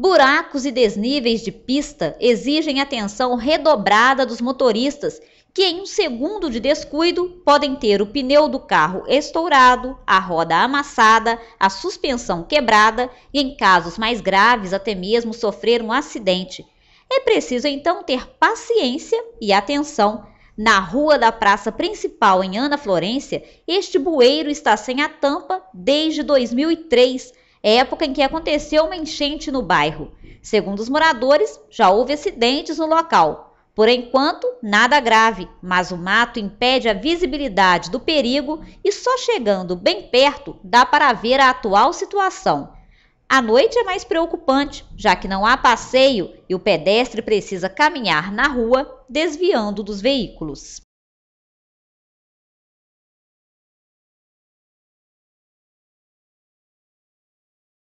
Buracos e desníveis de pista exigem atenção redobrada dos motoristas, que em um segundo de descuido podem ter o pneu do carro estourado, a roda amassada, a suspensão quebrada e, em casos mais graves, até mesmo sofrer um acidente. É preciso então ter paciência e atenção. Na rua da praça principal em Ana Florência, este bueiro está sem a tampa desde 2003 época em que aconteceu uma enchente no bairro. Segundo os moradores, já houve acidentes no local. Por enquanto, nada grave, mas o mato impede a visibilidade do perigo e só chegando bem perto dá para ver a atual situação. A noite é mais preocupante, já que não há passeio e o pedestre precisa caminhar na rua, desviando dos veículos.